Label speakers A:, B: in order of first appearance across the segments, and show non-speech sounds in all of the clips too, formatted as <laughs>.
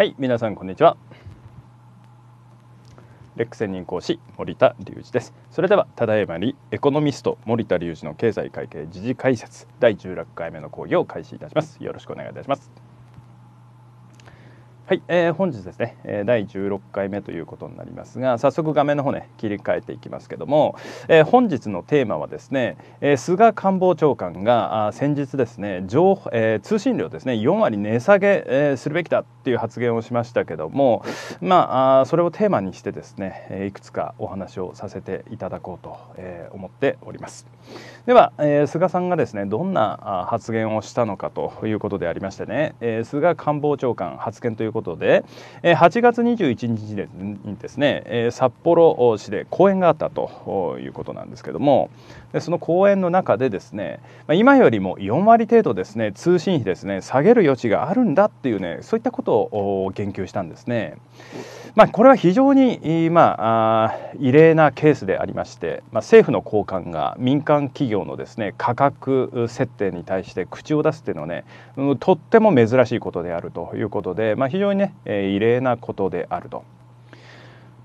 A: はい皆さんこんにちはレック専任講師森田隆二ですそれではただいまにエコノミスト森田隆二の経済会計時事解説第16回目の講義を開始いたしますよろしくお願いいたしますはい、えー、本日ですね、え第16回目ということになりますが早速画面の方ね切り替えていきますけども、えー、本日のテーマはですね、えー、菅官房長官があ先日ですね情、えー、通信料ですね4割値下げ、えするべきだっていう発言をしましたけどもまあそれをテーマにしてですね、えいくつかお話をさせていただこうと、え思っております。では、え菅さんがですねどんな発言をしたのかということでありましてね、え菅官房長官発言ということことで、え8月21日にですね、え札幌市で講演があったということなんですけどもでその講演の中でですね今よりも4割程度ですね通信費ですね下げる余地があるんだっていうねそういったことを言及したんですね。まあ、これは非常に、まあ、異例なケースでありまして、まあ、政府の高官が民間企業のです、ね、価格設定に対して口を出すというのはね、とっても珍しいことであるということで、まあ、非常にね、異例なことであると。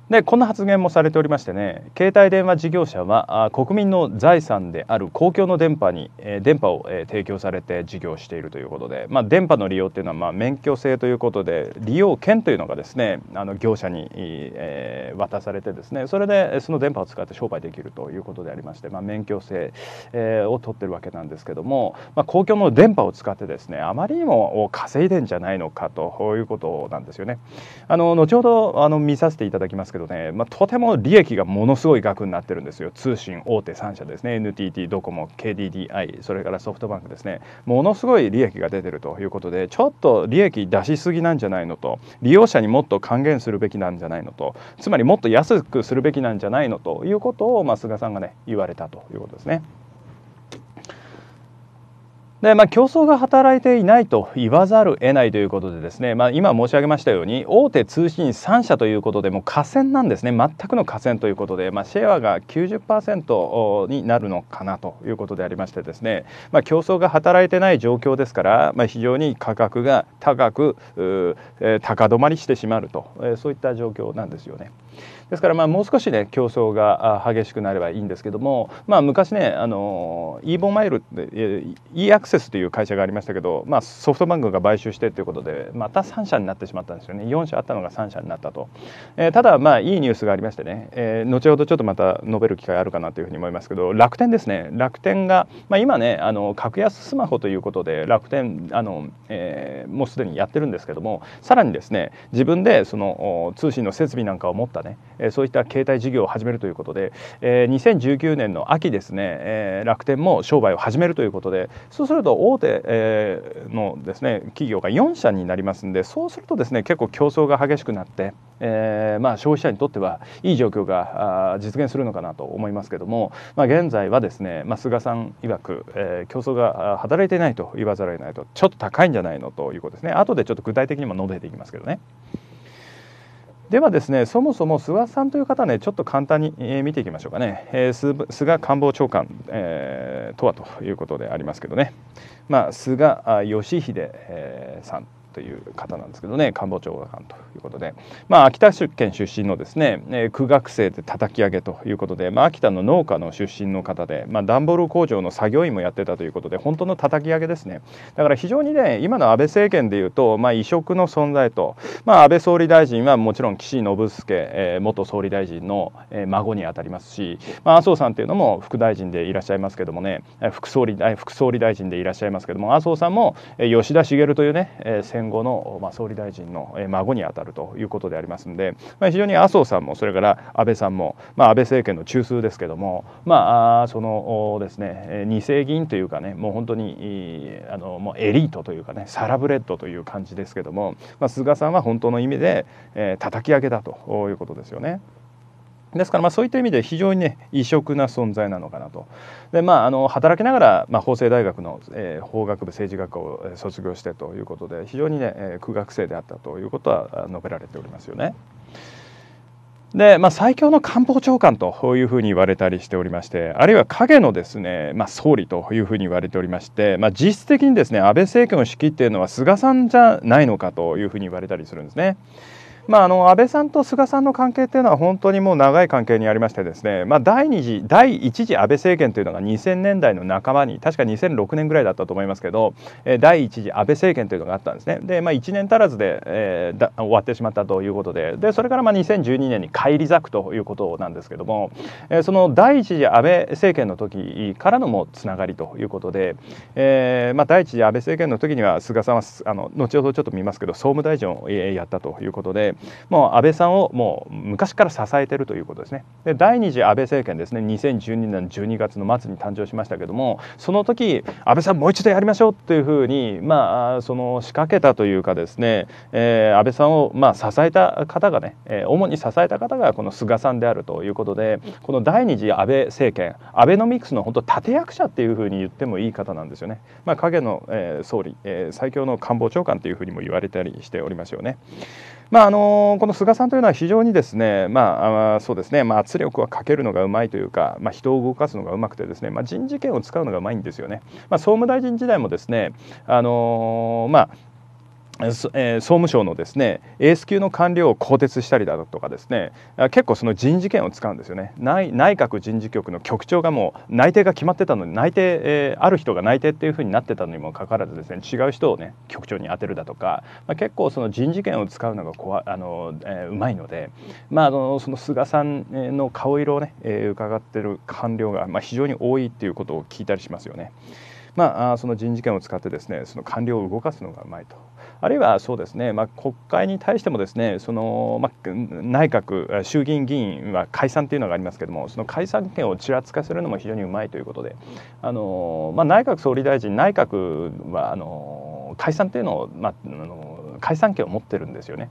A: でこんな発言もされておりましてね携帯電話事業者は国民の財産である公共の電波に、えー、電波を、えー、提供されて事業しているということで、まあ、電波の利用っていうのは、まあ、免許制ということで利用権というのがですねあの業者に、えー、渡されてですねそれでその電波を使って商売できるということでありまして、まあ、免許制、えー、を取ってるわけなんですけども、まあ、公共の電波を使ってですねあまりにも稼いでんじゃないのかということなんですよね。あの後ほどあの見させていただきますけどね、まあ、とても利益がものすごい額になってるんですよ通信大手3社ですね NTT ドコモ KDDI それからソフトバンクですねものすごい利益が出てるということでちょっと利益出しすぎなんじゃないのと利用者にもっと還元するべきなんじゃないのとつまりもっと安くするべきなんじゃないのということを、まあ、菅さんがね言われたということですね。で、まあ、競争が働いていないと言わざるを得ないということでですね、まあ、今申し上げましたように大手通信3社ということでもう河川なんですね全くの河川ということで、まあ、シェアが90%になるのかなということでありましてですね、まあ、競争が働いてない状況ですから、まあ、非常に価格が高く、えー、高止まりしてしまうと、えー、そういった状況なんですよね。ですからまあもう少しね競争が激しくなればいいんですけども、まあ、昔ねあの e ボマイル e アクセスという会社がありましたけど、まあ、ソフトバンクが買収してということでまた3社になってしまったんですよね4社あったのが3社になったと、えー、ただまあいいニュースがありましてね、えー、後ほどちょっとまた述べる機会あるかなというふうに思いますけど楽天ですね楽天が、まあ、今ねあの格安スマホということで楽天あの、えー、もうすでにやってるんですけどもさらにですね自分でその通信の設備なんかを持ったねそういった携帯事業を始めるということで2019年の秋ですね楽天も商売を始めるということでそうすると大手のですね企業が4社になりますんでそうするとですね結構競争が激しくなってまあ消費者にとってはいい状況が実現するのかなと思いますけどもまあ現在はですねまあ菅さん曰く競争が働いていないと言わざるを得ないとちょっと高いんじゃないのということですね後でちょっと具体的にも述べていきますけどね。ではですねそもそも諏訪さんという方ねちょっと簡単に、え見ていきましょうかね、えー、菅官房長官、えー、とはということでありますけどね、まあ、菅義偉、えさんという方なんですけどね官房長官ということで、まあ、秋田県出身のですね、えー、苦学生で叩き上げということで、まあ、秋田の農家の出身の方で、まあ、段ボール工場の作業員もやってたということで本当の叩き上げですねだから非常にね今の安倍政権でいうと、まあ、異色の存在と、まあ、安倍総理大臣はもちろん岸信介、えー、元総理大臣の孫にあたりますし、まあ、麻生さんというのも副大臣でいらっしゃいますけどもね副総理副総理大臣でいらっしゃいますけども麻生さんも吉田茂というね戦戦後の、まあ、総理大臣の孫にあたるということでありますので、まあ、非常に麻生さんもそれから安倍さんも、まあ、安倍政権の中枢ですけども、まあ、そのですね二世議員というかねもう本当にあのもうエリートというかねサラブレッドという感じですけども、まあ、菅さんは本当の意味で、えー、叩き上げだということですよね。ですからまあそういった意味で非常にね異色な存在なのかなと。でまああの働きながら、まあ、法政大学の、えー、法学部政治学科を卒業してということで非常にね、えー、苦学生であったということは述べられておりますよね。で、まあ、最強の官房長官というふうに言われたりしておりましてあるいは影のですね、まあ、総理というふうに言われておりまして、まあ、実質的にですね安倍政権を仕切っているのは菅さんじゃないのかというふうに言われたりするんですね。まあ、あの安倍さんと菅さんの関係というのは本当にもう長い関係にありましてですね、まあ、第2次第1次安倍政権というのが2000年代の半ばに確か2006年ぐらいだったと思いますけど、え第1次安倍政権というのがあったんですねで、まあ、1年足らずで、えー、終わってしまったということででそれからまあ2012年に返り咲くということなんですけども、えその第1次安倍政権の時からのもつながりということで、えーまあ、第1次安倍政権の時には菅さんはあの後ほどちょっと見ますけど総務大臣をやったということで。もう安倍さんをもう昔から支えているということですね。で第2次安倍政権ですね2012年12月の末に誕生しましたけどもその時安倍さんもう一度やりましょうというふうに、まあ、その仕掛けたというかですね、えー、安倍さんをまあ支えた方がね、えー、主に支えた方がこの菅さんであるということでこの第2次安倍政権アベノミクスの本当立役者っていうふうに言ってもいい方なんですよね。まあ、影の、えー、総理、えー、最強の官房長官というふうにも言われたりしておりますよね。まあ、あのこの菅さんというのは非常にですね、まあ、そうですね、まあ、圧力はかけるのがうまいというか、まあ、人を動かすのがうまくてですね、まあ、人事権を使うのがうまいんですよね。まあ、総務大臣時代もですね、あのまあ、えー、総務省のですねエース級の官僚を更迭したりだとかですね結構その人事権を使うんですよね内内閣人事局の局長がもう内定が決まってたのに内定、えー、ある人が内定っていうふうになってたのにもかかわらずですね違う人をね局長に当てるだとか、まあ、結構その人事権を使うのがこわあの、えー、うまいので、まあ、あのその菅さんの顔色をね、えー、伺ってる官僚が、まあ、非常に多いっていうことを聞いたりしますよね。まあ、その人事権を使ってですねその官僚を動かすのがうまいとあるいはそうですね、まあ、国会に対してもですねその、まあ、内閣衆議院議員は解散というのがありますけどもその解散権をちらつかせるのも非常にうまいということであの、まあ、内閣総理大臣内閣はあの解散というのを、まあ、あの解散権を持ってるんですよね。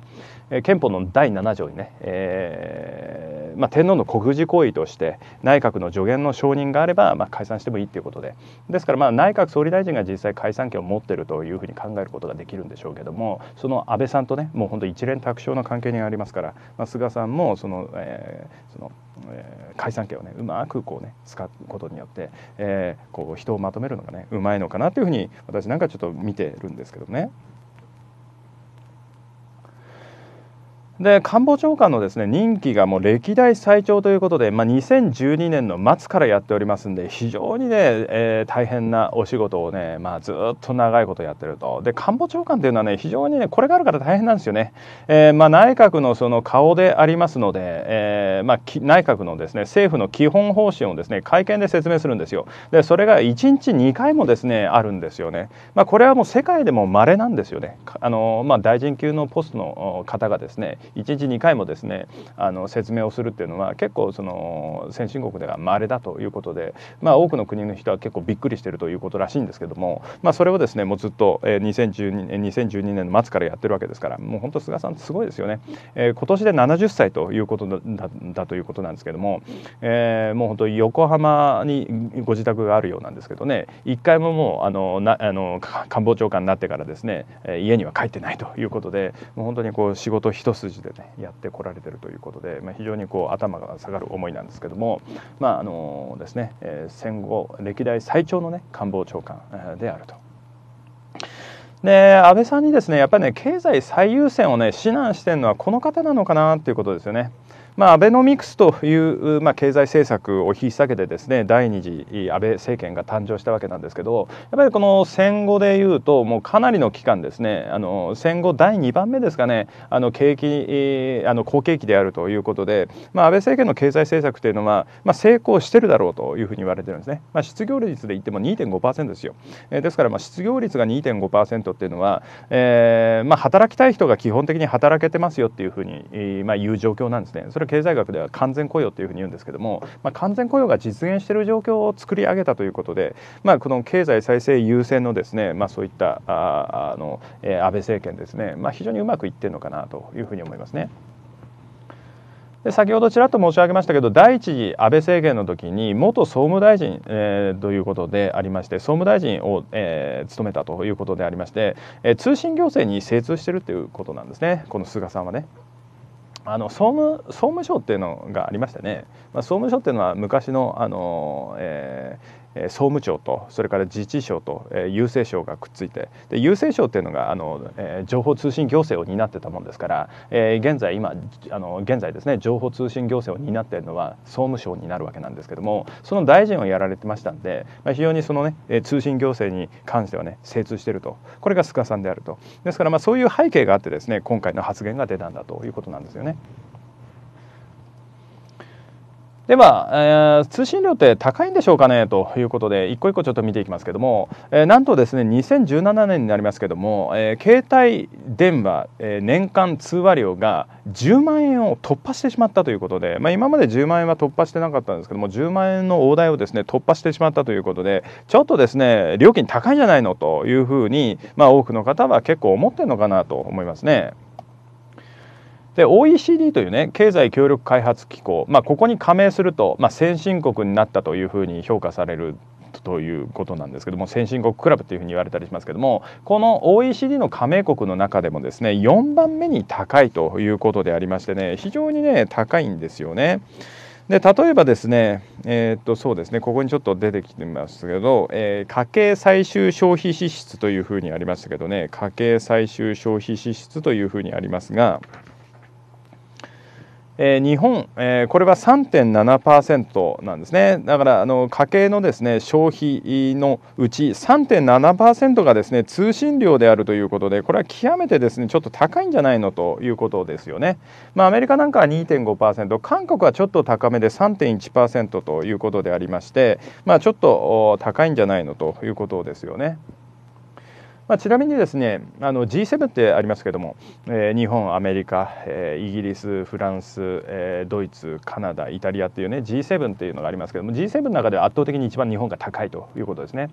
A: えー、憲法の第7条にね、えーまあ、天皇の国事行為として内閣の助言の承認があれば、まあ、解散してもいいということでですからまあ内閣総理大臣が実際解散権を持ってるというふうに考えることができるんでしょうけどもその安倍さんとねもう本当一連卓生の関係にありますから、まあ、菅さんもその,、えーそのえー、解散権をねうまくこうね使うことによって、えー、こう人をまとめるのがねうまいのかなというふうに私なんかちょっと見てるんですけどね。で官房長官のですね任期がもう歴代最長ということで、まあ、2012年の末からやっておりますんで非常にね、えー、大変なお仕事をね、まあ、ずっと長いことやってるとで官房長官というのはね非常にねこれがあるから大変なんですよね、えーまあ、内閣のその顔でありますので、えーまあ、内閣のですね政府の基本方針をですね会見で説明するんですよでそれが1日2回もですねあるんですよね、まあ、これはもう世界でも稀なんですよねあの、まあ、大臣級のポストの方がですね1日2回もですねあの説明をするっていうのは結構その先進国では稀だということで、まあ、多くの国の人は結構びっくりしてるということらしいんですけども、まあ、それをですねもうずっと2012 2012年の末からやってるわけですからもう本当菅さんすごいですよね、えー、今年で70歳ということだだということなんですけども、えー、もう本当横浜にご自宅があるようなんですけどね一回ももうあのなあの官房長官になってからですね家には帰ってないということでもう本当にこう仕事一筋でねやってこられてるということで、まあ、非常にこう頭が下がる思いなんですけども、まああのですね、え戦後歴代最長の、ね、官房長官であると。で安倍さんにですねやっぱりね経済最優先をね指南してるのはこの方なのかなっていうことですよね。まあ、アベノミクスという、まあ、経済政策を引っ提げてですね第二次安倍政権が誕生したわけなんですけどやっぱりこの戦後でいうともうかなりの期間ですねあの戦後第2番目ですかねあの景気あの好景気であるということで、まあ、安倍政権の経済政策というのは、まあ、成功してるだろうというふうに言われてるんですね、まあ、失業率で言っても2.5%ですよ、えー、ですからまあ失業率が2.5%っていうのは、えーまあ、働きたい人が基本的に働けてますよっていうふうに、まあ、いう状況なんですね。それル経済学では完全雇用というふうに言うんですけども、まあ、完全雇用が実現している状況を作り上げたということで、まあ、この経済再生優先のですね、まあ、そういったああの、えー、安倍政権ですね、まあ、非常にうまくいってるのかなというふうに思いますね。で先ほどちらっと申し上げましたけど第一次安倍政権の時に元総務大臣、えー、ということでありまして総務大臣を、えー、務めたということでありまして、えー、通信行政に精通しているということなんですねこの菅さんはね。あの総務総務省っていうのがありましたね、まあ、総務省っていうのは昔のあの、えー総務省とそれから自治省と郵政省がくっついてで郵政省っていうのがあの情報通信行政を担ってたもんですから、え現在今あの現在ですね情報通信行政を担っているのは総務省になるわけなんですけどもその大臣をやられてましたんで、ま非常にそのね通信行政に関してはね精通してるとこれが菅さんであるとですからまあそういう背景があってですね今回の発言が出たんだということなんですよね。では、えー、通信料って高いんでしょうかねということで一個一個ちょっと見ていきますけども、えー、なんとですね2017年になりますけども、えー、携帯電話、えー、年間通話料が10万円を突破してしまったということで、まあ、今まで10万円は突破してなかったんですけども10万円の大台をですね突破してしまったということでちょっとですね料金高いんじゃないのというふうに、まあ、多くの方は結構思ってるのかなと思いますね。で OECD というね経済協力開発機構、まあ、ここに加盟すると、まあ、先進国になったというふうに評価されるということなんですけども先進国クラブというふうに言われたりしますけどもこの OECD の加盟国の中でもですね4番目に高いということでありましてね非常にね高いんですよね。で例えばですね、えー、っとそうですねここにちょっと出てきてますけど、えー、家計最終消費支出というふうにありましたけどね家計最終消費支出というふうにありますが。えー、日本、えー、これは3.7%なんですねだからあの家計のですね消費のうち3.7%がですね通信料であるということでこれは極めてですねちょっと高いんじゃないのということですよね、まあ、アメリカなんかは2.5%韓国はちょっと高めで3.1%ということでありまして、まあ、ちょっと高いんじゃないのということですよね。まあ、ちなみにですねあの G7 ってありますけども、えー、日本アメリカ、えー、イギリスフランス、えー、ドイツカナダイタリアっていうね G7 っていうのがありますけども G7 の中で圧倒的に一番日本が高いということですね。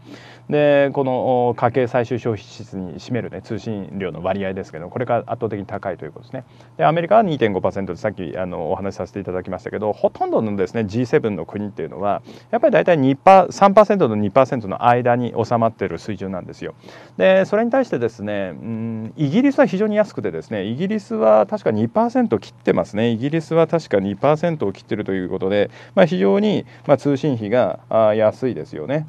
A: でこの家計最終消費支出に占める、ね、通信量の割合ですけどこれが圧倒的に高いということですね。でアメリカは2.5%でさっきあのお話しさせていただきましたけどほとんどのですね G7 の国っていうのはやっぱり大体2パ3%と2%の間に収まってる水準なんですよ。ででそれに対してですね、うん、イギリスは非常に安くてですねイギリスは確か2%切ってますねイギリスは確か2%を切ってるということで、まあ、非常に、まあ、通信費があ安いですよね。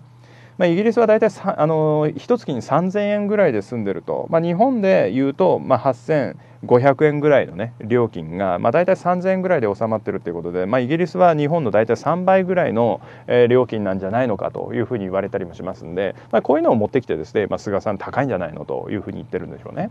A: まあ、イギリスは大体あの1月に3000円ぐらいで住んでると、まあ、日本で言うと、まあ、8500円ぐらいの、ね、料金が、まあ、大体3000円ぐらいで収まってるということで、まあ、イギリスは日本の大体3倍ぐらいの、えー、料金なんじゃないのかというふうに言われたりもしますんで、まあ、こういうのを持ってきてですね、まあ、菅さん高いんじゃないのというふうに言ってるんでしょうね。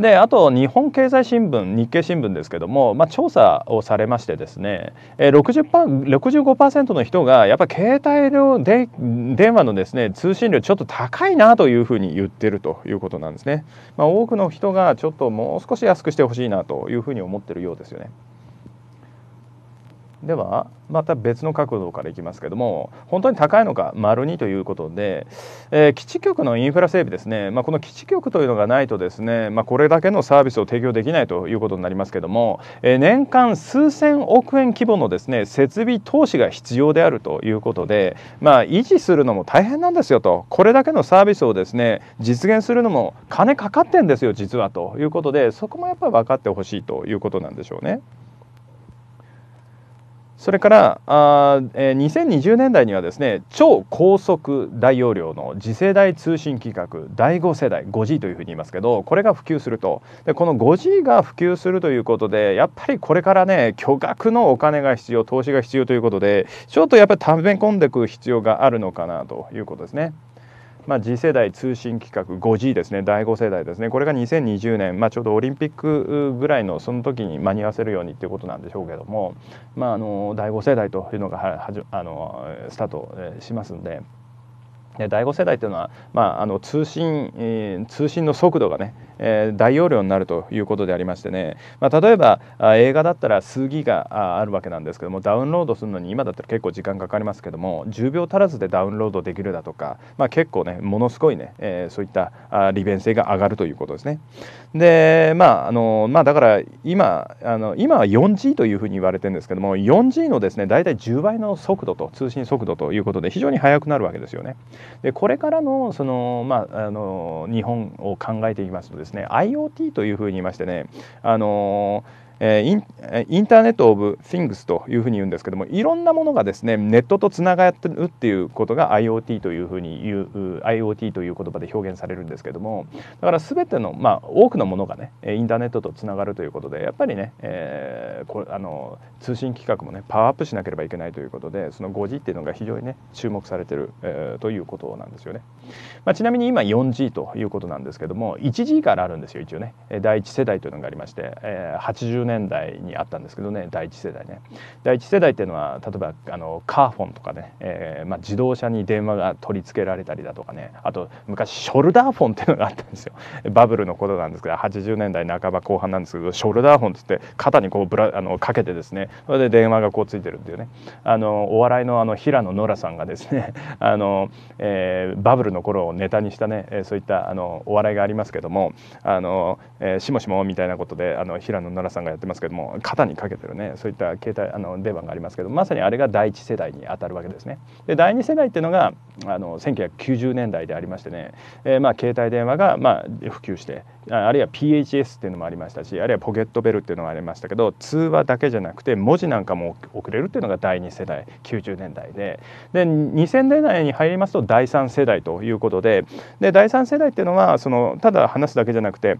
A: であと日本経済新聞日経新聞ですけども、まあ、調査をされましてですね 60%, 65%の人がやっぱ携帯ので電話のですね通信量ちょっと高いなというふうに言ってるということなんですね。まあ、多くの人がちょっともう少し安くしてほしいなというふうに思ってるようですよね。ではまた別の角度からいきますけども本当に高いのか丸2ということで、えー、基地局のインフラ整備ですね、まあ、この基地局というのがないとですね、まあ、これだけのサービスを提供できないということになりますけども、えー、年間数千億円規模のですね設備投資が必要であるということで、まあ、維持するのも大変なんですよとこれだけのサービスをですね実現するのも金かかってんですよ実はということでそこもやっぱり分かってほしいということなんでしょうね。それからあ、えー、2020年代にはですね超高速大容量の次世代通信規格第5世代 5G というふうに言いますけどこれが普及するとでこの 5G が普及するということでやっぱりこれからね巨額のお金が必要投資が必要ということでちょっとやっぱりため込んでいく必要があるのかなということですね。まあ、次世代通信規格 5G ですね第5世代ですねこれが2020年、まあ、ちょうどオリンピックぐらいのその時に間に合わせるようにっていうことなんでしょうけども、まあ、あの第5世代というのがははじあのスタートしますんで。で第5世代というのは、まあ、あの通信、えー、通信の速度がねえー、大容量になるということでありましてね、まあ、例えば映画だったら数ギガあるわけなんですけどもダウンロードするのに今だったら結構時間かかりますけども10秒足らずでダウンロードできるだとか、まあ、結構ねものすごいね、えー、そういった利便性が上がるということですね。でまああのまあだから今あの今は 4G というふうに言われてるんですけども 4G のですね大体10倍の速度と通信速度ということで非常に速くなるわけですよね。でこれからのその、まあ、あの日本を考えていきますとですねですね IoT というふうに言いましてねあのーえインターネット・オブ・シングスというふうに言うんですけどもいろんなものがですねネットとつながってるっていうことが IoT というふうに言う IoT という言葉で表現されるんですけどもだから全ての、まあ、多くのものがねインターネットとつながるということでやっぱりね、えー、こあの通信規格もねパワーアップしなければいけないということでその 5G っていうのが非常にね注目されてる、えー、ということなんですよね、まあ、ちなみに今 4G ということなんですけども 1G からあるんですよ一応ね第1世代というのがありまして、えー、80年年代にあったんですけどね第一世代ね第一世代っていうのは例えばあのカーフォンとかね、えー、まあ、自動車に電話が取り付けられたりだとかねあと昔ショルダーフォンっていうのがあったんですよバブルのことなんですけど80年代半ば後半なんですけどショルダーフォンっつって肩にこうぶらあのかけてですねそれで電話がこうついてるっていうねあのお笑いのあの平野ノラさんがですね <laughs> あの、えー、バブルの頃をネタにしたね、えそういったあのお笑いがありますけどもあの、えー、しもしもみたいなことであの平野ノラさんがやってますけども肩にかけてるねそういった携帯あの電話がありますけどまさにあれが第一世代にあたるわけですね。で第二世代っていうのがあの1990年代でありましてね、えー、まあ携帯電話がまあ普及してあるいは PHS っていうのもありましたしあるいはポケットベルっていうのもありましたけど通話だけじゃなくて文字なんかも送れるっていうのが第二世代90年代でで2000年代に入りますと第三世代ということでで第三世代っていうのはそのただ話すだけじゃなくて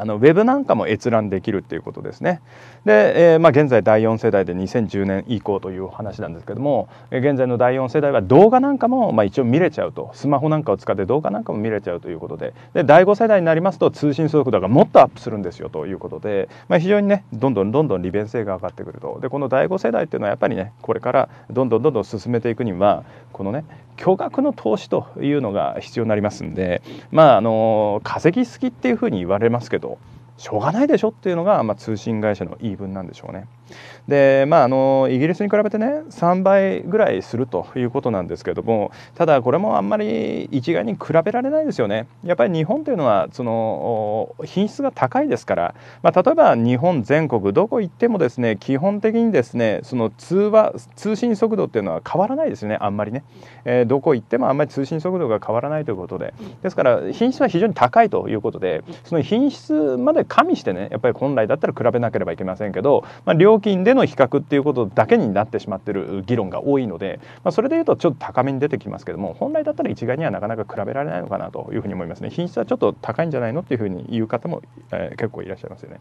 A: あのウェブなんかも閲覧できるっていうことですね。で、えー、まあ、現在第4世代で2010年以降という話なんですけども現在の第4世代は動画なんかも、まあ、一応見れちゃうとスマホなんかを使って動画なんかも見れちゃうということでで第5世代になりますと通信速度がもっとアップするんですよということで、まあ、非常にねどんどんどんどん利便性が上がってくるとでこの第5世代っていうのはやっぱりねこれからどんどんどんどん進めていくにはこのね巨額の投資というのが必要になりますんでまああの稼ぎすぎっていうふうに言われますけどしょうがないでしょっていうのが、まあ、通信会社の言い分なんでしょうね。で、まあ、あのイギリスに比べてね3倍ぐらいするということなんですけどもただこれもあんまり一概に比べられないですよね。やっぱり日本というのはその品質が高いですから、まあ、例えば日本全国どこ行ってもですね基本的にですねその通話通信速度っていうのは変わらないですよねあんまりね、えー、どこ行ってもあんまり通信速度が変わらないということでですから品質は非常に高いということでその品質まで加味してねやっぱり本来だったら比べなければいけませんけど、まあ、料金での比較っていうことだけになってしまってる議論が多いので、まあ、それでいうとちょっと高めに出てきますけども本来だったら一概にはなかなか比べられないのかなというふうに思いますね品質はちょっと高いんじゃないのっていうふうに言う方も、えー、結構いらっしゃいますよね。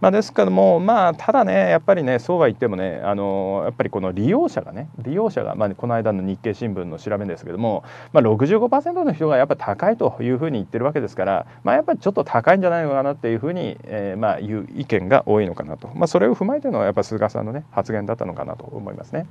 A: まあ、ですけども、まあ、ただねやっぱりねそうは言ってもねあのやっぱりこの利用者がね利用者が、まあ、この間の日経新聞の調べですけども、まあ、65%の人がやっぱ高いというふうに言ってるわけですから、まあ、やっぱりちょっと高いんじゃないのかなっていうふうに、えー、まあいう意見が多いのかなと、まあ、それを踏まえてのやっぱ菅さんのね発言だったのかなと思いますね。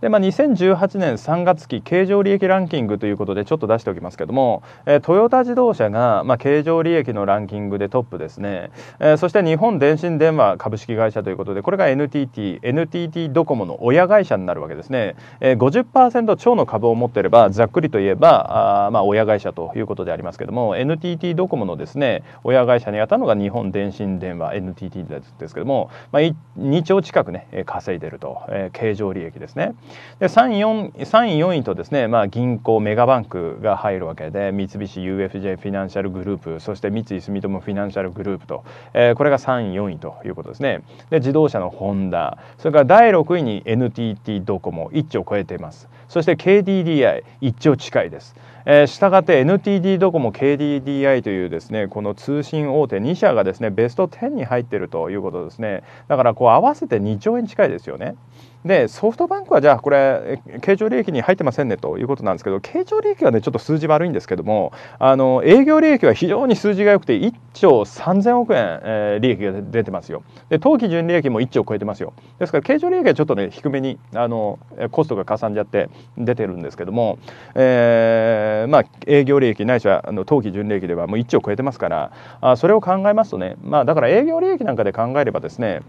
A: で、まあ、2018年3月期経常利益ランキングということでちょっと出しておきますけども、えー、トヨタ自動車が、まあ、経常利益のランキングでトップですね、えー、そして日本電信電話株式会社ということでこれが NTT NTT ドコモの親会社になるわけですね、えー、50%超の株を持っていればざっくりと言えばあ、まあ、親会社ということでありますけども NTT ドコモのですね親会社にあたのが日本電信電話 NTT ですけども、まあ、2兆近くね稼いでると、えー、経常利益ですね。で3 4, 3位4位とですね、まあ、銀行メガバンクが入るわけで三菱 UFJ フィナンシャルグループそして三井住友フィナンシャルグループと、えー、これが3位4位ということですねで自動車のホンダそれから第6位に NTT ドコモ1兆超えていますそして KDDI1 兆近いです。えしたがって NTT ドコモ KDDI というですねこの通信大手2社がですねベスト10に入っているということですねだからこう合わせて2兆円近いですよねでソフトバンクはじゃあこれ経常利益に入ってませんねということなんですけど経常利益はねちょっと数字悪いんですけどもあの営業利益は非常に数字が良くて1兆3000億円、えー、利益が出てますよで当期純利益も1兆超えてますよですから経常利益はちょっとね低めにあのコストがかさんじゃって出てるんですけども、えー、まあ営業利益ないしはあの当期純利益ではもう1兆超えてますからあそれを考えますとねまあだから営業利益なんかで考えればですね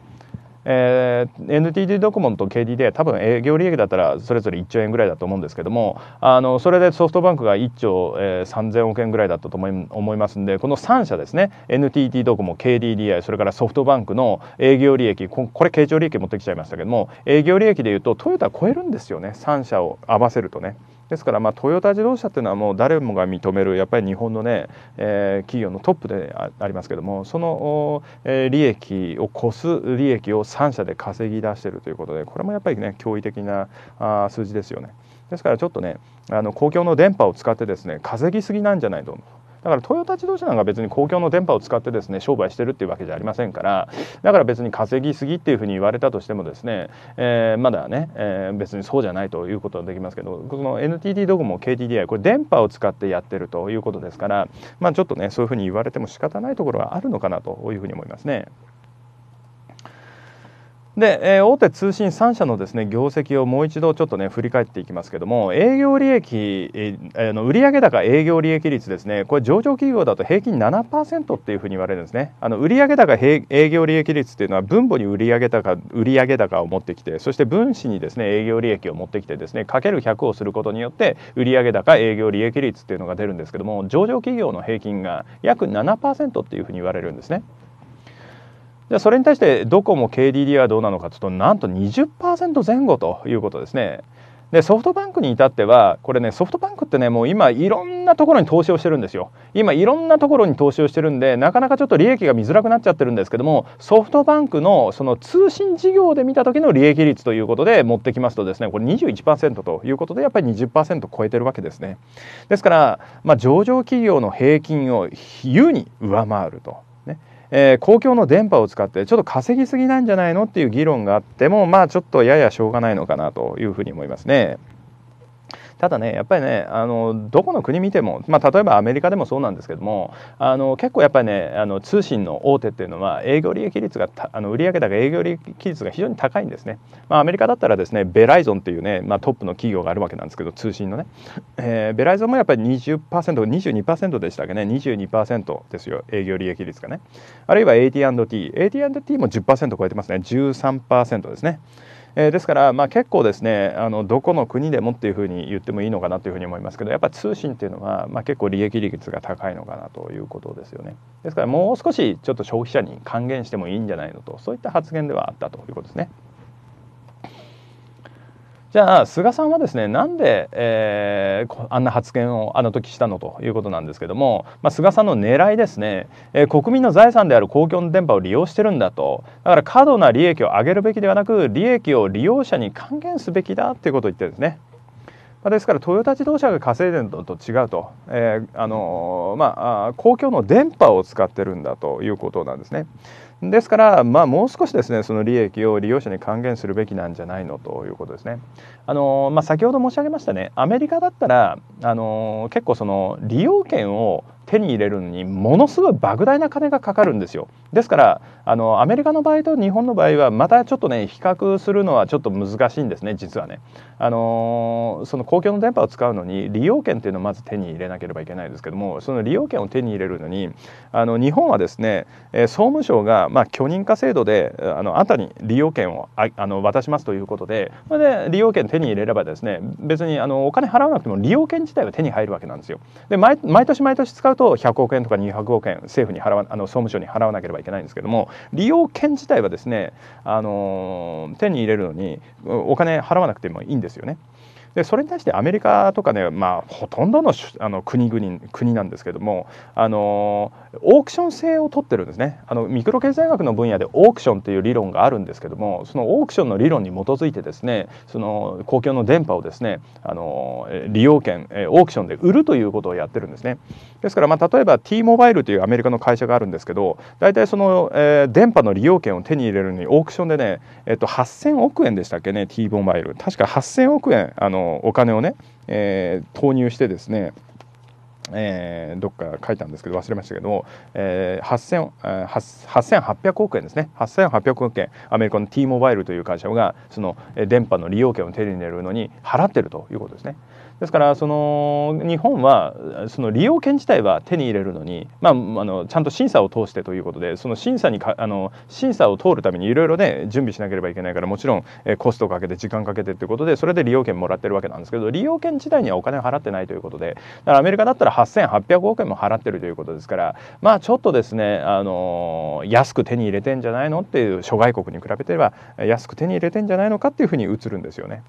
A: えー、NTT ドコモと KDDI 多分営業利益だったらそれぞれ1兆円ぐらいだと思うんですけどもあのそれでソフトバンクが1兆、えー、3000億円ぐらいだったと思いますんでこの3社ですね NTT ドコモ KDDI それからソフトバンクの営業利益これ経常利益持ってきちゃいましたけども営業利益でいうとトヨタ超えるんですよね3社を合わせるとね。ですから、まあ、トヨタ自動車っていうのはもう誰もが認めるやっぱり日本のね、えー、企業のトップでありますけどもその、えー、利益を超す利益を3社で稼ぎ出してるということでこれもやっぱりね驚異的なあ数字ですよね。ですからちょっとねあの公共の電波を使ってですね稼ぎすぎなんじゃないとだからトヨタ自動車なんか別に公共の電波を使ってですね商売してるっていうわけじゃありませんからだから別に稼ぎすぎっていうふうに言われたとしてもですね、えー、まだね、えー、別にそうじゃないということはできますけどこの NTT ドコモ KDDI これ電波を使ってやってるということですからまあちょっとねそういうふうに言われても仕方ないところはあるのかなというふうに思いますね。で、えー、大手通信3社のですね業績をもう一度ちょっとね振り返っていきますけども営業利益、えー、の売上高営業利益率ですねこれ上場企業だと平均7%っていうふうに言われるんですねあの売上高営業利益率っていうのは分母に売上高売上高を持ってきてそして分子にですね営業利益を持ってきてですねかける100をすることによって売上高営業利益率っていうのが出るんですけども上場企業の平均が約7%っていうふうに言われるんですね。でそれに対してドコモ KDDI はどうなのかというとなんと20%前後ということですね。でソフトバンクに至ってはこれねソフトバンクってねもう今いろんなところに投資をしてるんですよ今いろんなところに投資をしてるんでなかなかちょっと利益が見づらくなっちゃってるんですけどもソフトバンクのその通信事業で見た時の利益率ということで持ってきますとですねこれ21%ということでやっぱり20%超えてるわけですねですから、まあ、上場企業の平均を優に上回ると。えー、公共の電波を使ってちょっと稼ぎすぎなんじゃないのっていう議論があってもまあちょっとややしょうがないのかなというふうに思いますね。ただねやっぱりねあのどこの国見ても、まあ、例えばアメリカでもそうなんですけどもあの結構やっぱりねあの通信の大手っていうのは営業利益率があの売上高営業利益率が非常に高いんですね、まあ、アメリカだったらですねベライゾンっていうね、まあ、トップの企業があるわけなんですけど通信のね、えー、ベライゾンもやっぱり 20%22% でしたっけね22%ですよ営業利益率がねあるいは AT&TAT&T も10%超えてますね13%ですねえー、ですから、まあ、結構ですねあのどこの国でもっていうふうに言ってもいいのかなというふうに思いますけどやっぱ通信っていうのは、まあ、結構利益率が高いのかなということですよね。ですからもう少しちょっと消費者に還元してもいいんじゃないのとそういった発言ではあったということですね。じゃあ菅さんはですねなんで、えー、あんな発言をあの時したのということなんですけども、まあ、菅さんの狙いですね、えー、国民の財産である公共の電波を利用してるんだとだから過度な利益を上げるべきではなく利益を利用者に還元すべきだということを言ってるんですね。まですからトヨタ自動車が稼いでるのと違うと、えーあのまあ、公共の電波を使ってるんだということなんですね。ですから、まあ、もう少しですねその利益を利用者に還元するべきなんじゃないのということですね。あのまあ、先ほど申し上げましたねアメリカだったらあの結構その利用権を手に入れるのにものすごい莫大な金がかかるんですよですからあのアメリカの場合と日本の場合はまたちょっとね比較するのはちょっと難しいんですね実はねあのその公共の電波を使うのに利用券っていうのをまず手に入れなければいけないですけどもその利用券を手に入れるのにあの日本はですね、え総務省が、まあ、許認可制度であのあたに利用券をああの渡しますということでそれで利用券手に入れればですね別にあのお金払わなくても利用券自体は手に入るわけなんですよ。で毎年毎年使うと100億円とか200億円政府に払わあの総務省に払わなければいけないんですけども利用権自体はですね、あの手に入れるのにお金払わなくてもいいんですよね。でそれに対してアメリカとかね、まあ、ほとんどのあの国々国なんですけどもあのオークション制を取ってるんですねあのミクロ経済学の分野でオークションっていう理論があるんですけどもそのオークションの理論に基づいてですねその公共の電波をですねあの利用権オークションで売るということをやってるんですねですからまあ例えば T モバイルというアメリカの会社があるんですけど大体その、えー、電波の利用権を手に入れるのにオークションでね、えっと、8000億円でしたっけね T モバイル確か8000億円あのお金をね、えー、投入してですねえー、どっか書いたんですけど忘れましたけども、えー、8800億円ですね8800億円アメリカの T モバイルという会社がその電波の利用権を手に入れるのに払ってるということですねですからその日本はその利用権自体は手に入れるのに、まあ、あのちゃんと審査を通してということでその審査にかあの審査を通るためにいろいろね準備しなければいけないからもちろん、えコストをかけて時間かけてということでそれで利用権もらってるわけなんですけど利用権自体にはお金を払ってないということでだからアメリカだったら8800億円も払ってるということですからまあちょっとですねあの安く手に入れてんじゃないのっていう諸外国に比べては安く手に入れてんじゃないのかっていうふうに映るんですよね。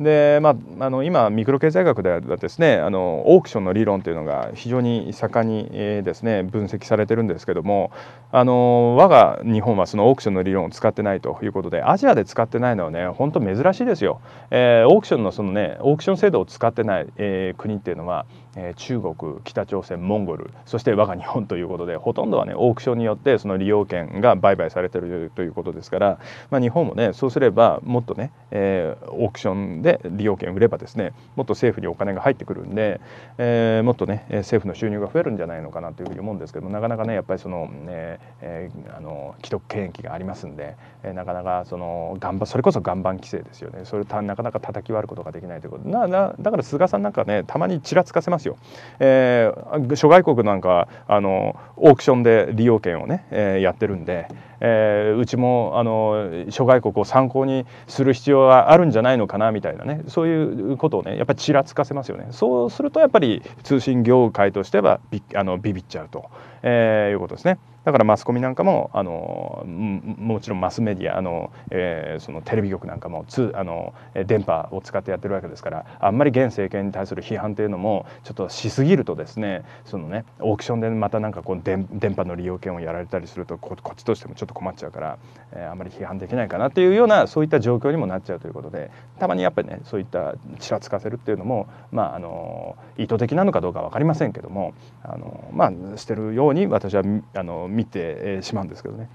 A: で、まあ、あの今ミクロ経済学ではですねあのオークションの理論というのが非常に盛んに、えー、ですね分析されてるんですけどもあの我が日本はそのオークションの理論を使ってないということでアジアで使ってないのはね本当珍しいですよ、えー、オークションのそのねオークション制度を使ってない、えー、国っていうのはえ中国北朝鮮モンゴルそして我が日本ということでほとんどはねオークションによってその利用権が売買されてるということですから、まあ、日本もねそうすればもっとね、えー、オークションで利用権売ればですねもっと政府にお金が入ってくるんで、えー、もっとね政府の収入が増えるんじゃないのかなというふうに思うんですけどもなかなかねやっぱりその、ね、えー、あの既得権益がありますんでえなかなかその岩盤それこそ岩盤規制ですよねそれたなかなか叩き割ることができないということななだから菅さんなんかねたまにちらつかせますよ、えー、諸外国なんかあのオークションで利用権をね、えー、やってるんで、えー、うちもあの諸外国を参考にする必要はあるんじゃないのかなみたいなねそういうことをねやっぱりちらつかせますよねそうするとやっぱり通信業界としてはビあのビビっちゃうと、えいうことですね。だからマスコミなんかもあのもちろんマスメディアあの、えー、そのテレビ局なんかもつあの電波を使ってやってるわけですからあんまり現政権に対する批判というのもちょっとしすぎるとですねそのねオークションでまたなんかこう電電波の利用権をやられたりするとここっちとしてもちょっと困っちゃうから、えー、あんまり批判できないかなっていうようなそういった状況にもなっちゃうということでたまにやっぱりねそういったちらつかせるっていうのもまああの意図的なのかどうか分かりませんけどもあのまあしてるように私はあの見てしまうんですけどね。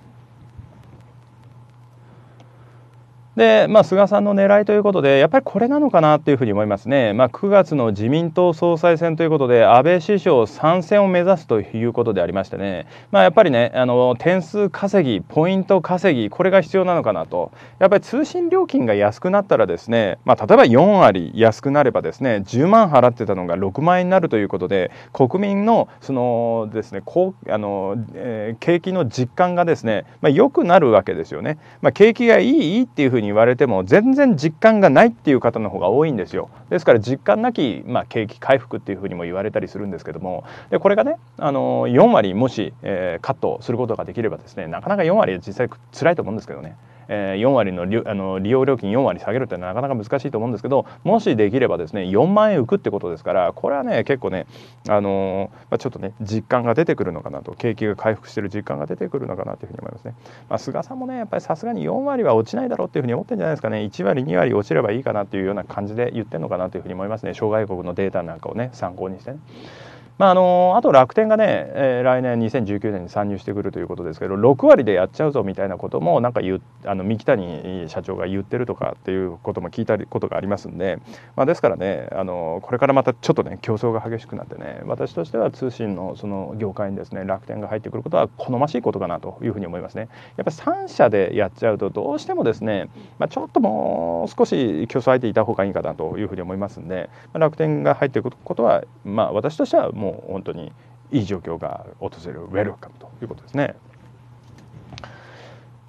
A: で、まあ、菅さんの狙いということでやっぱりこれなのかなというふうに思いますね、まあ、9月の自民党総裁選ということで安倍首相参戦を目指すということでありましてね、まあ、やっぱりねあの点数稼ぎポイント稼ぎこれが必要なのかなとやっぱり通信料金が安くなったらですね、まあ、例えば4割安くなればですね10万払ってたのが6万円になるということで国民のそのですねこうあの、えー、景気の実感がですね、まあ、良くなるわけですよね。まあ、景気がいいいいっていうふうに言われても全然実感がないっていう方の方が多いんですよですから実感なき、まあ、景気回復っていうふうにも言われたりするんですけどもでこれがねあの4割もし、えー、カットすることができればですねなかなか4割は実際辛いと思うんですけどねえ4割のあの利用料金4割下げるってなかなか難しいと思うんですけどもしできればですね4万円浮くってことですからこれはね結構ね、あのまあ、ちょっとね実感が出てくるのかなと景気が回復してる実感が出てくるのかなというふうに思いますね、まあ、菅さんもねやっぱりさすがに4割は落ちないだろうっていうふうに思ってるんじゃないですかね1割2割落ちればいいかなっていうような感じで言ってるのかなというふうに思いますね諸外国のデータなんかをね参考にしてね。まあ、あのあと楽天がね、えー、来年2019年に参入してくるということですけど6割でやっちゃうぞみたいなこともなんか言あの三木谷社長が言ってるとかっていうことも聞いたことがありますんで、まあ、ですからねあのこれからまたちょっとね競争が激しくなってね私としては通信のその業界にですね楽天が入ってくることは好ましいことかなというふうに思いますね。やっぱ3社でやっちゃうとどうしてもですね、まあ、ちょっともう少し競争相手いた方がいいかなというふうに思いますんで、まあ、楽天が入ってくることは、まあ、私としてはもうもう本当にいい状況が訪れるウェルカムということですね。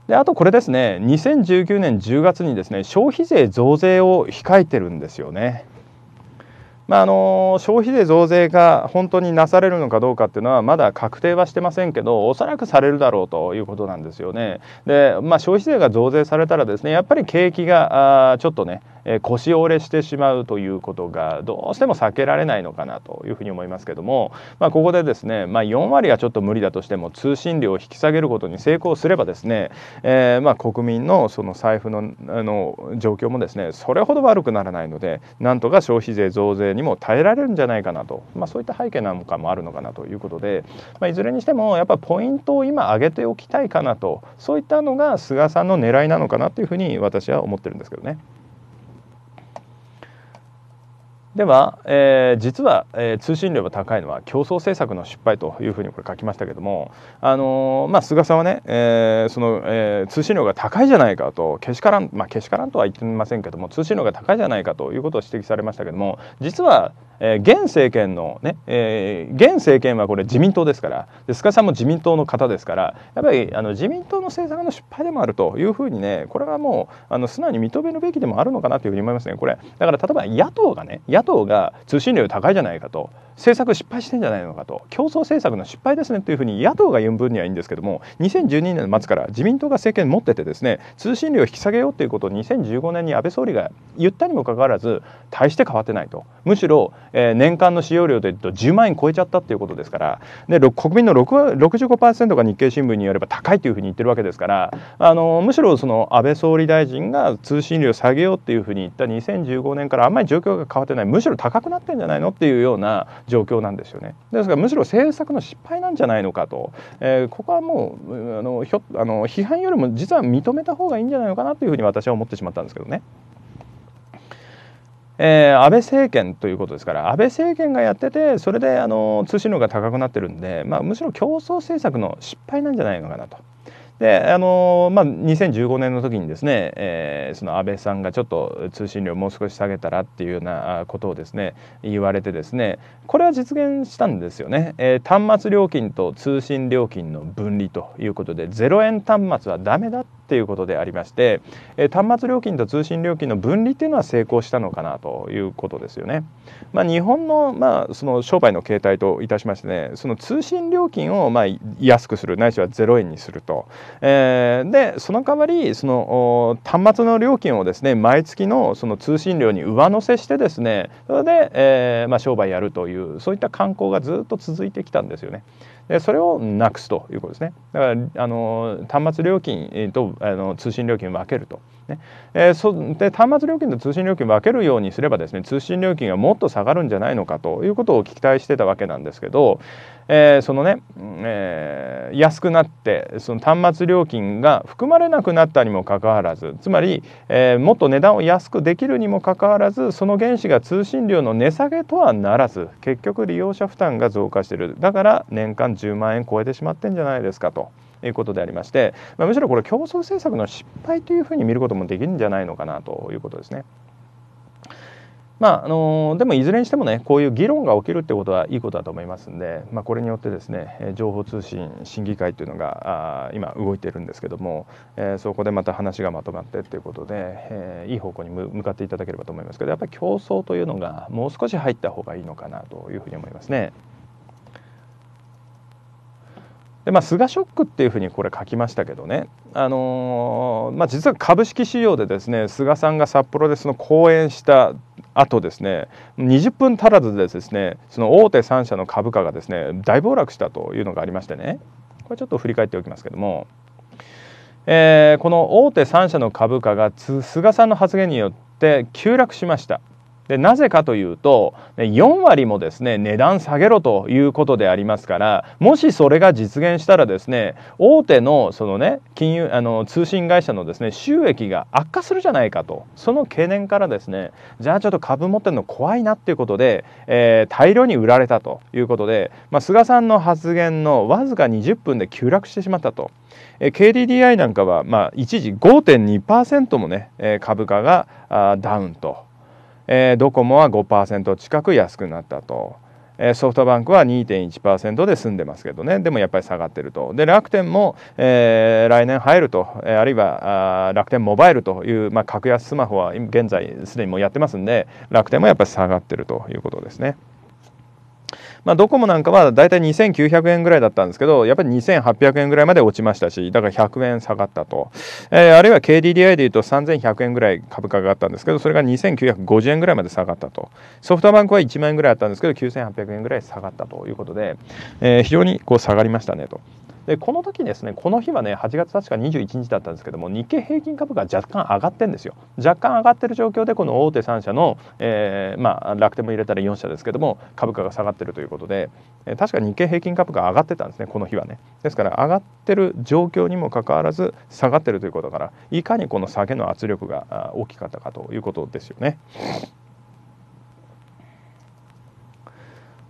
A: であとこれですね2019年10月にですね消費税増税を控えてるんですよね。まあ、あの消費税増税が本当になされるのかどうかっていうのはまだ確定はしてませんけどおそらくされるだろうということなんですよね。で、まあ、消費税が増税されたらですねやっぱり景気があちょっとねえ腰折れしてしまうということがどうしても避けられないのかなというふうに思いますけども、まあ、ここでですね、まあ、4割がちょっと無理だとしても通信料を引き下げることに成功すればですね、えー、まあ国民のその財布のあの状況もですねそれほど悪くならないのでなんとか消費税増税にも耐えられるんじゃないかなと、まあ、そういった背景なんかもあるのかなということで、まあ、いずれにしてもやっぱポイントを今上げておきたいかなとそういったのが菅さんの狙いなのかなというふうに私は思ってるんですけどね。では、えー、実は、えー、通信量が高いのは競争政策の失敗というふうにこれ書きましたけども、あのー、まあ、菅さんはね、えそのえ通信量が高いじゃないかとけしからん、まあ、けしからんとは言ってませんけども通信量が高いじゃないかということを指摘されましたけども実は、え現政権のね、え現政権はこれ自民党ですからで菅さんも自民党の方ですからやっぱりあの自民党の政策の失敗でもあるというふうにねこれはもうあの素直に認めるべきでもあるのかなというふうに思いますね。これだから例えば野党がね野野党が通信料高いじゃないかと政策失敗してんじゃないのかと競争政策の失敗ですねというふうに野党が言う分にはいいんですけども2012年の末から自民党が政権持っててですね通信料を引き下げようということを2015年に安倍総理が言ったにもかかわらず大して変わってないとむしろ、えー、年間の使用料でいうと10万円超えちゃったということですからで国民の65%が日経新聞によれば高いというふうに言ってるわけですからあのむしろその安倍総理大臣が通信料を下げようというふうに言った2015年からあんまり状況が変わってないむしろ高くなってんじゃないのっていうような状況なんですよね。ですからむしろ政策の失敗なんじゃないのかと、えー、ここはもうあのひょあの批判よりも実は認めた方がいいんじゃないのかなというふうに私は思ってしまったんですけどね。えー、安倍政権ということですから安倍政権がやっててそれであの通信量が高くなってるんで、まあ、むしろ競争政策の失敗なんじゃないのかなと。であのまあ、2015年の時にですね、えー、その安倍さんがちょっと通信料もう少し下げたらっていうようなことをですね言われてですねこれは実現したんですよね、えー、端末料金と通信料金の分離ということで0円端末はダメだっっていうことでありまして、え端末料金と通信料金の分離っていうのは成功したのかなということですよね。まあ、日本の,、まあその商売の形態といたしましてねその通信料金をま安くするないしは0円にすると、えー、でその代わりその端末の料金をですね毎月のその通信料に上乗せしてですねそれで、えー、まあ、商売やるというそういった慣行がずっと続いてきたんですよね。でそれをなくすということですねだからあの端末料金とあの通信料金分けるとねえー、そで端末料金と通信料金分けるようにすればですね通信料金がもっと下がるんじゃないのかということを期待してたわけなんですけど、えー、そのね、えー、安くなってその端末料金が含まれなくなったにもかかわらずつまり、えー、もっと値段を安くできるにもかかわらずその原資が通信料の値下げとはならず結局利用者負担が増加しているだから年間10万円超えてしまってんじゃないですかと。いうことでありまして、まあ、むしろこれ競争政策の失敗というふうに見ることもできるんじゃないのかなということですね。まああのでもいずれにしてもねこういう議論が起きるってことはいいことだと思いますんで、まあ、これによってですね情報通信審議会というのがあ今動いてるんですけども、えー、そこでまた話がまとまってっていうことで、えー、いい方向に向かっていただければと思いますけどやっぱり競争というのがもう少し入った方がいいのかなというふうに思いますね。でまあ、菅ショックっていうふうにこれ書きましたけどね、あのー、まあ、実は株式市場でですね菅さんが札幌でその講演した後ですね20分足らずでですねその大手3社の株価がですね大暴落したというのがありましてねこれちょっと振り返っておきますけども、えー、この大手3社の株価が菅さんの発言によって急落しました。でなぜかというと4割もですね値段下げろということでありますからもしそれが実現したらですね大手のその、ね、金融あの通信会社のですね収益が悪化するじゃないかとその懸念からですねじゃあちょっと株持ってるの怖いなっていうことで、えー、大量に売られたということで、まあ、菅さんの発言のわずか20分で急落してしまったと。え KDDI なんかは、まあ、一時5.2%もね、え株価がダウンとえドコモは5%近く安くなったと、えソフトバンクは2.1%で済んでますけどねでもやっぱり下がってるとで楽天も、えー、来年入ると、えー、あるいはあ楽天モバイルという、まあ、格安スマホは現在すでにもうやってますんで楽天もやっぱり下がってるということですね。まあ、ドコモなんかは大体2900円ぐらいだったんですけどやっぱり2800円ぐらいまで落ちましたしだから100円下がったと、えー、あるいは KDDI でいうと3100円ぐらい株価があったんですけどそれが2950円ぐらいまで下がったとソフトバンクは1万円ぐらいあったんですけど9800円ぐらい下がったということで、えー、非常にこう下がりましたねと。でこの時ですねこの日はね8月確か21日だったんですけども日経平均株価若干上がってるんですよ若干上がってる状況でこの大手3社の、えー、まあ、楽天も入れたら4社ですけども株価が下がってるということで、え確か日経平均株価上がってたんですねこの日はねですから上がってる状況にもかかわらず下がってるということからいかにこの下げの圧力が大きかったかということですよね。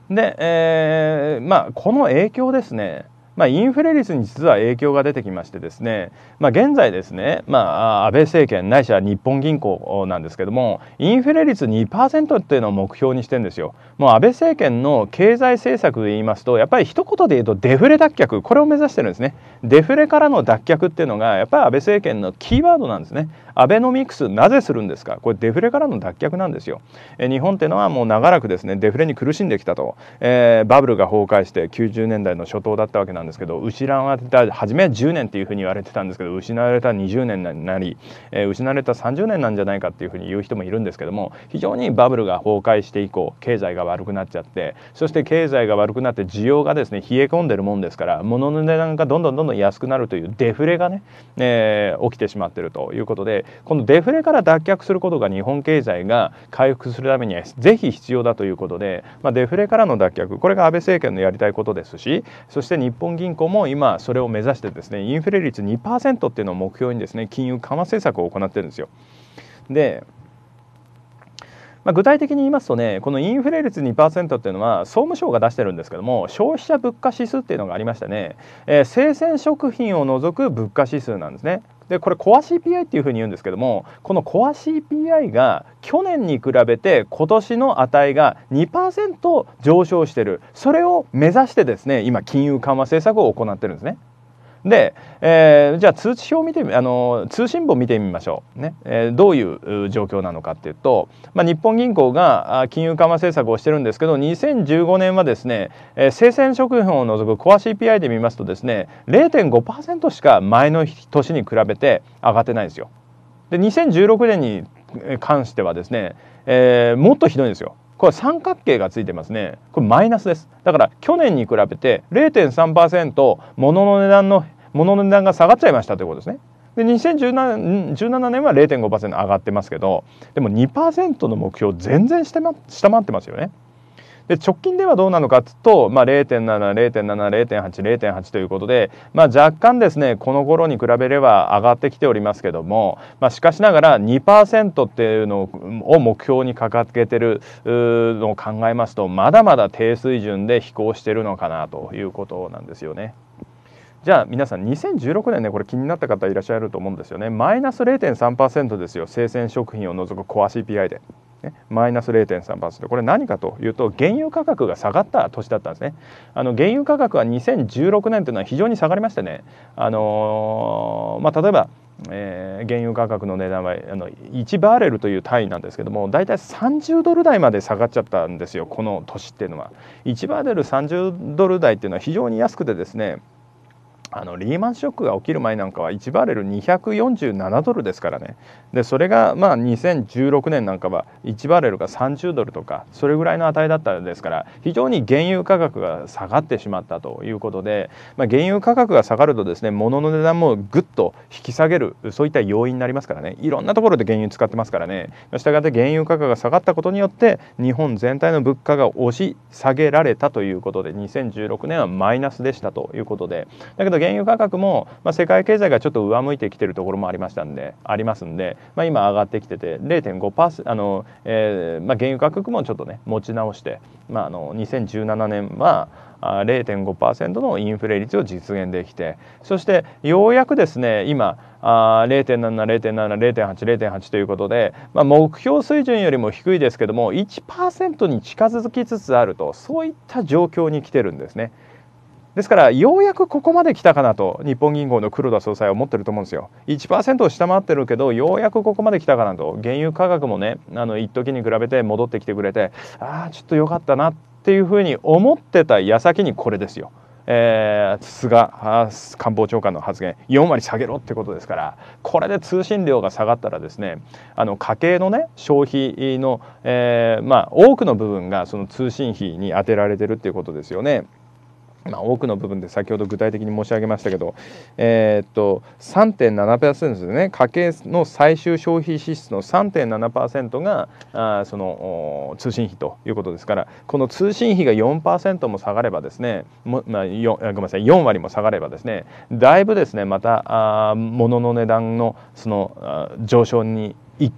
A: で、えー、まあこの影響ですねまあ、インフレ率に実は影響が出てきましてですね、まあ、現在ですね、まあ、安倍政権ないしは日本銀行なんですけどもインフレ率2%っていうのを目標にしてんですよ。もう安倍政権の経済政策で言いますとやっぱり一言で言うとデフレ脱却これを目指してるんですね。デフレからの脱却っていうのがやっぱり安倍政権のキーワードなんですね。アベノミクスなぜするんですかこれデフレからの脱却なんですよ、え日本ってのはもう長らくですねデフレに苦しんできたと、えー、バブルが崩壊して90年代の初頭だったわけなんですけど失われた初めは10年っていうふうに言われてたんですけど失われた20年になり、えー、失われた30年なんじゃないかっていうふうに言う人もいるんですけども非常にバブルが崩壊して以降経済が悪くなっちゃってそして経済が悪くなって需要がですね冷え込んでるもんですから物の値段がどんどんどんどん安くなるというデフレがね、えー、起きてしまってるということでこのデフレから脱却することが日本経済が回復するためにはぜひ必要だということで、まあ、デフレからの脱却これが安倍政権のやりたいことですしそして日本銀行も今それを目指してですねインフレ率2%っていうのを目標にですね金融緩和政策を行ってるんですよ。でまあ、具体的に言いますとねこのインフレ率2%っていうのは総務省が出してるんですけども消費者物価指数っていうのがありましてね、えー、生鮮食品を除く物価指数なんですね。でこれコア CPI っていうふうに言うんですけどもこのコア CPI が去年に比べて今年の値が2%上昇してるそれを目指してですね今金融緩和政策を行ってるんですね。で、えー、じゃあ通知表を見てあの通信簿を見てみましょう、ねえー、どういう状況なのかっていうと、まあ、日本銀行が金融緩和政策をしてるんですけど2015年はですね、えー、生鮮食品を除くコア CPI で見ますとですね0.5%しか前の年に比べて上がってないんですよ。で2016年に関してはですね、えー、もっとひどいんですよ。これ三角形がついてますねこれマイナスですだから去年に比べて0.3%物の値段の物の値段が下がっちゃいましたということですねで2017年は0.5%上がってますけどでも2%の目標全然下回ってますよねで直近ではどうなのかっつうと、まあ、0.70.70.80.8ということで、まあ、若干ですねこの頃に比べれば上がってきておりますけども、まあ、しかしながら2%っていうのを目標に掲げてるのを考えますとまだまだ低水準で飛行してるのかなということなんですよね。じゃあ皆さん2016年ねこれ気になった方いらっしゃると思うんですよねマイナス0.3%ですよ生鮮食品を除くコア CPI で。マイナス0.3%これ何かというと原油価格が下がった年だったんですねあの原油価格は2016年というのは非常に下がりましてね、あのー、まあ、例えばえー、原油価格の値段はあの1バーレルという単位なんですけども大体30ドル台まで下がっちゃったんですよこの年っていうのは1バーレル30ドル台っていうのは非常に安くてですねあのリーマンショックが起きる前なんかは1バレル247ドルですからねでそれがまあ2016年なんかは1バレルが30ドルとかそれぐらいの値だったですから非常に原油価格が下がってしまったということで、まあ、原油価格が下がるとですね物の値段もぐっと引き下げるそういった要因になりますからねいろんなところで原油使ってますからねしたがって原油価格が下がったことによって日本全体の物価が押し下げられたということで2016年はマイナスでしたということでだけど原油価格も、まあ、世界経済がちょっと上向いてきてるところもありましたんでありますんで、まあ、今上がってきてて0.5%あの、えーまあ、原油価格もちょっとね持ち直して、まあ、あの2017年は0.5%のインフレ率を実現できてそしてようやくですね今0.70.70.8.0.8ということで、まあ、目標水準よりも低いですけども1%に近づきつつあるとそういった状況に来てるんですね。ですからようやくここまで来たかなと日本銀行の黒田総裁は思ってると思うんですよ1%を下回ってるけどようやくここまで来たかなと原油価格もねあの一時に比べて戻ってきてくれてああちょっと良かったなっていうふうに思ってた矢先にこれですよ。えー、菅官房長官の発言4割下げろってことですからこれで通信量が下がったらですねあの家計のね消費の、えー、まあ、多くの部分がその通信費に充てられてるっていうことですよね。まあ、多くの部分で先ほど具体的に申し上げましたけど、えー、っと3.7%ですね家計の最終消費支出の3.7%があその通信費ということですからこの通信費が4%も下がればですねも、まあ、ごめんなさい4割も下がればですねだいぶですねまたあ物の値段のその上昇に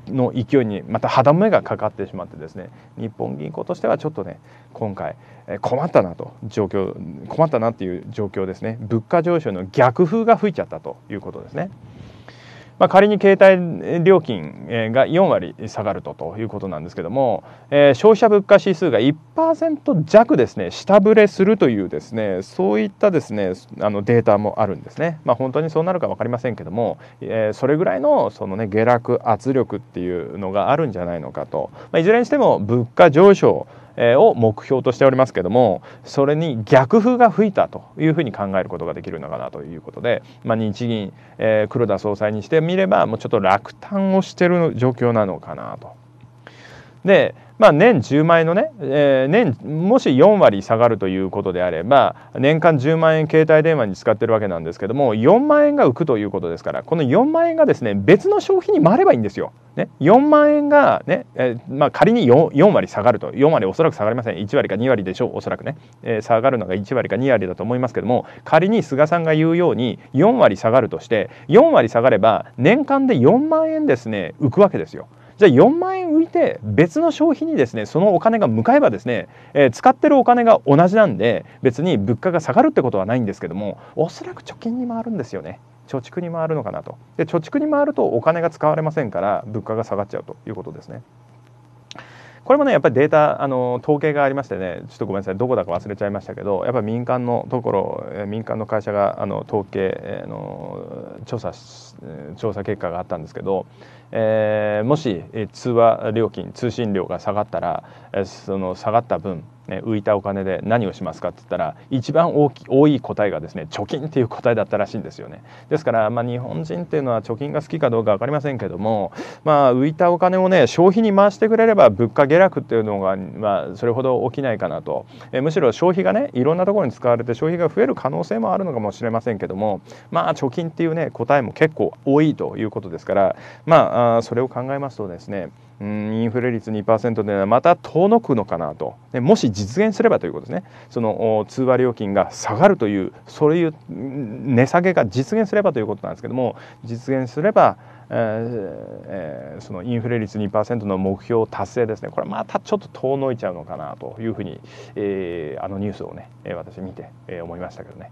A: の勢いにまた歯止めがかかってしまってですね日本銀行としてはちょっとね今回困ったなと状況困ったなっていう状況ですね物価上昇の逆風が吹いちゃったということですね。まあ、仮に携帯料金が4割下がるとということなんですけども、えー、消費者物価指数が1%弱ですね下振れするというですねそういったですねあのデータもあるんですね、まあ、本当にそうなるか分かりませんけども、えー、それぐらいのその、ね、下落圧力っていうのがあるんじゃないのかと、まあ、いずれにしても物価上昇を目標としておりますけどもそれに逆風が吹いたというふうに考えることができるのかなということで、まあ、日銀、えー、黒田総裁にしてみればもうちょっと落胆をしてる状況なのかなと。でまあ、年10万円のね、えー、年もし4割下がるということであれば年間10万円携帯電話に使ってるわけなんですけども4万円が浮くということですからこの4万円がですね別の消費に回ればいいんですよ。ね、4万円がね、えー、まあ、仮に 4, 4割下がると4割おそらく下がりません1割か2割でしょうおそらくね、えー、下がるのが1割か2割だと思いますけども仮に菅さんが言うように4割下がるとして4割下がれば年間で4万円ですね浮くわけですよ。じゃあ4万円浮いて別の消費にですねそのお金が向かえばですね、えー、使ってるお金が同じなんで別に物価が下がるってことはないんですけどもおそらく貯金に回るんですよね。貯蓄に回るのかなとで貯蓄に回るとお金が使われませんから物価が下がっちゃうということですね。これもねやっぱりデータあの統計がありましてねちょっとごめんなさいどこだか忘れちゃいましたけどやっぱり民間のところ民間の会社があの統計の調査調査結果があったんですけど、えー、もし通話料金通信料が下がったらその下がった分ね、浮いたお金で何をしますかって言ったら一番大き多い答えがですね貯金っていう答えだったらしいんですよねですから、まあ、日本人っていうのは貯金が好きかどうか分かりませんけども、まあ、浮いたお金をね消費に回してくれれば物価下落っていうのが、まあ、それほど起きないかなとえむしろ消費がねいろんなところに使われて消費が増える可能性もあるのかもしれませんけどもまあ貯金っていうね答えも結構多いということですからまあそれを考えますとですねうんインフレ率2%というのはまた遠のくのかなとでもし実現すればということですねその通話料金が下がるというそういう値下げが実現すればということなんですけども実現すればえー、そのインフレ率2%の目標達成ですねこれまたちょっと遠のいちゃうのかなというふうに、えー、あのニュースをね私見て、え思いましたけどね。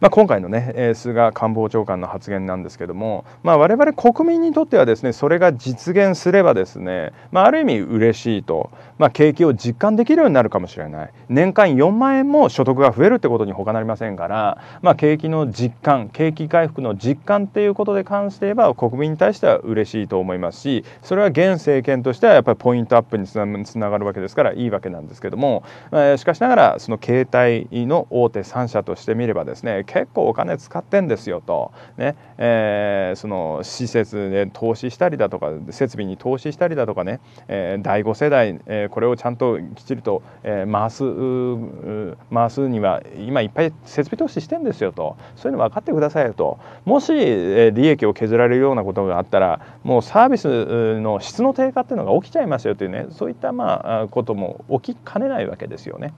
A: まあ、今回の、ね、菅官房長官の発言なんですけども、まあ、我々国民にとってはですねそれが実現すればですね、まあ、ある意味嬉しいと、まあ、景気を実感できるようになるかもしれない年間4万円も所得が増えるってことに他なりませんから、まあ、景気の実感景気回復の実感っていうことで関して言えば国民に対しては嬉しいと思いますしそれは現政権としてはやっぱりポイントアップにつながるわけですからいいわけなんですけども、えー、しかしながらその携帯の大手3社としてみればですね結構お金使ってんですよと、ねえー、その施設で投資したりだとか設備に投資したりだとかね、えー、第5世代、えー、これをちゃんときちりと、えー、回す回すには今いっぱい設備投資してんですよとそういうの分かってくださいよともし、えー、利益を削られるようなことがあったらもうサービスの質の低下っていうのが起きちゃいますよというねそういったまあことも起きかねないわけですよね。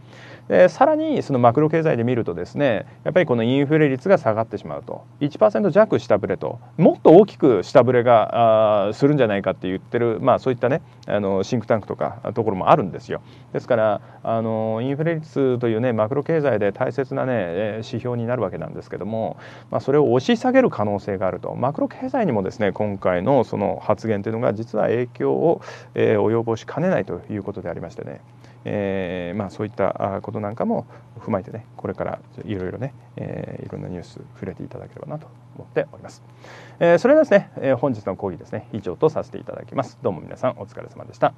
A: でさらにそのマクロ経済で見るとですねやっぱりこのインフレ率が下がってしまうと1%弱下振れともっと大きく下振れがあするんじゃないかって言ってる、まあ、そういったねあのシンクタンクとかところもあるんですよ。ですからあのインフレ率というねマクロ経済で大切なね指標になるわけなんですけども、まあ、それを押し下げる可能性があるとマクロ経済にもですね今回のその発言というのが実は影響を、えー、及ぼしかねないということでありましてね。えー、まあ、そういったことなんかも踏まえてねこれからいろいろね、えー、いろんなニュース触れていただければなと思っております、えー、それではですね、え本日の講義ですね以上とさせていただきますどうも皆さんお疲れ様でした